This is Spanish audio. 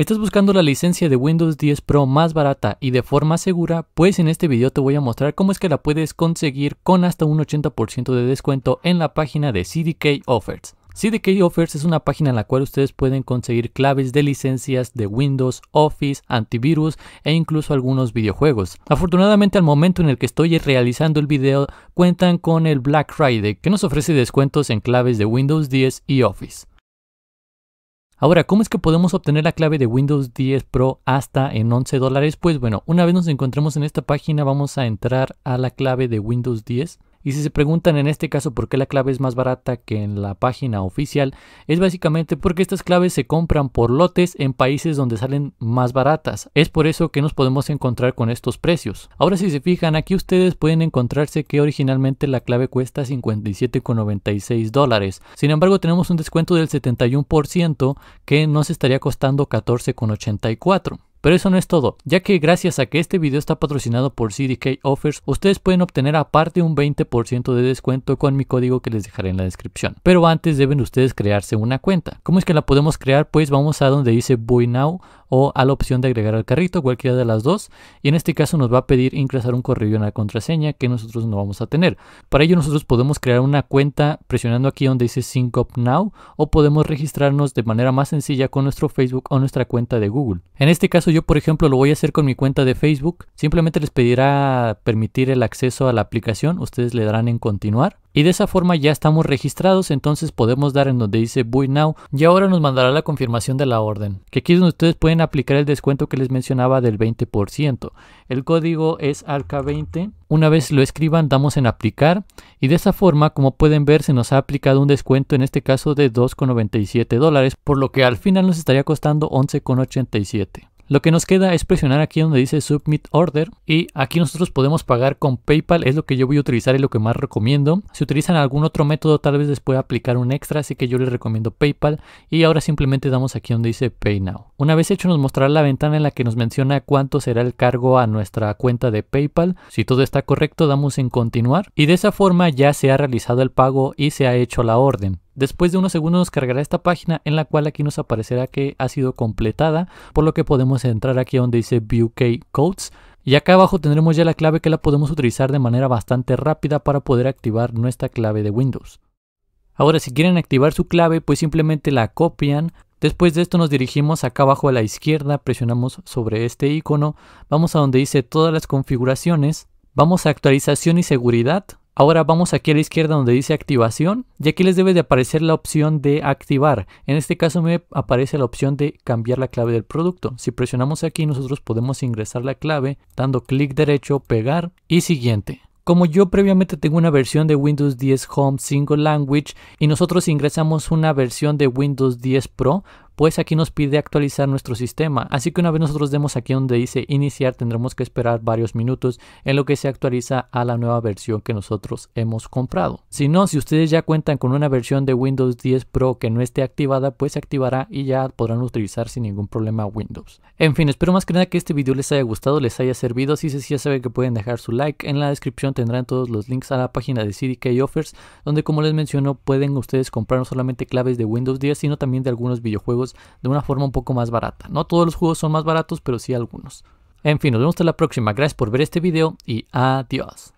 ¿Estás buscando la licencia de Windows 10 Pro más barata y de forma segura? Pues en este video te voy a mostrar cómo es que la puedes conseguir con hasta un 80% de descuento en la página de CDK Offers. CDK Offers es una página en la cual ustedes pueden conseguir claves de licencias de Windows, Office, antivirus e incluso algunos videojuegos. Afortunadamente al momento en el que estoy realizando el video cuentan con el Black Friday que nos ofrece descuentos en claves de Windows 10 y Office. Ahora, ¿cómo es que podemos obtener la clave de Windows 10 Pro hasta en 11 dólares? Pues bueno, una vez nos encontremos en esta página vamos a entrar a la clave de Windows 10. Y si se preguntan en este caso por qué la clave es más barata que en la página oficial, es básicamente porque estas claves se compran por lotes en países donde salen más baratas. Es por eso que nos podemos encontrar con estos precios. Ahora si se fijan, aquí ustedes pueden encontrarse que originalmente la clave cuesta 57,96 dólares. Sin embargo, tenemos un descuento del 71% que nos estaría costando 14,84. Pero eso no es todo, ya que gracias a que este video está patrocinado por CDK Offers, ustedes pueden obtener aparte un 20% de descuento con mi código que les dejaré en la descripción. Pero antes deben ustedes crearse una cuenta. ¿Cómo es que la podemos crear? Pues vamos a donde dice Buy Now, o a la opción de agregar al carrito, cualquiera de las dos. Y en este caso nos va a pedir ingresar un correo y una contraseña que nosotros no vamos a tener. Para ello nosotros podemos crear una cuenta presionando aquí donde dice Sync Up Now o podemos registrarnos de manera más sencilla con nuestro Facebook o nuestra cuenta de Google. En este caso yo por ejemplo lo voy a hacer con mi cuenta de Facebook. Simplemente les pedirá permitir el acceso a la aplicación. Ustedes le darán en continuar. Y de esa forma ya estamos registrados, entonces podemos dar en donde dice Buy Now y ahora nos mandará la confirmación de la orden. Que aquí ustedes pueden aplicar el descuento que les mencionaba del 20%. El código es ALCA20. Una vez lo escriban damos en aplicar y de esa forma como pueden ver se nos ha aplicado un descuento en este caso de 2,97 dólares por lo que al final nos estaría costando 11,87. Lo que nos queda es presionar aquí donde dice Submit Order y aquí nosotros podemos pagar con PayPal, es lo que yo voy a utilizar y lo que más recomiendo. Si utilizan algún otro método tal vez les pueda aplicar un extra, así que yo les recomiendo PayPal y ahora simplemente damos aquí donde dice Pay Now. Una vez hecho nos mostrará la ventana en la que nos menciona cuánto será el cargo a nuestra cuenta de PayPal. Si todo está correcto damos en continuar y de esa forma ya se ha realizado el pago y se ha hecho la orden. Después de unos segundos nos cargará esta página en la cual aquí nos aparecerá que ha sido completada, por lo que podemos entrar aquí donde dice View Key Codes y acá abajo tendremos ya la clave que la podemos utilizar de manera bastante rápida para poder activar nuestra clave de Windows. Ahora si quieren activar su clave pues simplemente la copian, después de esto nos dirigimos acá abajo a la izquierda, presionamos sobre este icono, vamos a donde dice todas las configuraciones, vamos a actualización y seguridad, Ahora vamos aquí a la izquierda donde dice activación y aquí les debe de aparecer la opción de activar. En este caso me aparece la opción de cambiar la clave del producto. Si presionamos aquí nosotros podemos ingresar la clave dando clic derecho, pegar y siguiente. Como yo previamente tengo una versión de Windows 10 Home Single Language y nosotros ingresamos una versión de Windows 10 Pro, pues aquí nos pide actualizar nuestro sistema. Así que una vez nosotros demos aquí donde dice iniciar, tendremos que esperar varios minutos en lo que se actualiza a la nueva versión que nosotros hemos comprado. Si no, si ustedes ya cuentan con una versión de Windows 10 Pro que no esté activada, pues se activará y ya podrán utilizar sin ningún problema Windows. En fin, espero más que nada que este video les haya gustado, les haya servido. Si es así, ya saben que pueden dejar su like. En la descripción tendrán todos los links a la página de CDK Offers, donde como les menciono, pueden ustedes comprar no solamente claves de Windows 10, sino también de algunos videojuegos de una forma un poco más barata. No todos los juegos son más baratos, pero sí algunos. En fin, nos vemos hasta la próxima. Gracias por ver este video y adiós.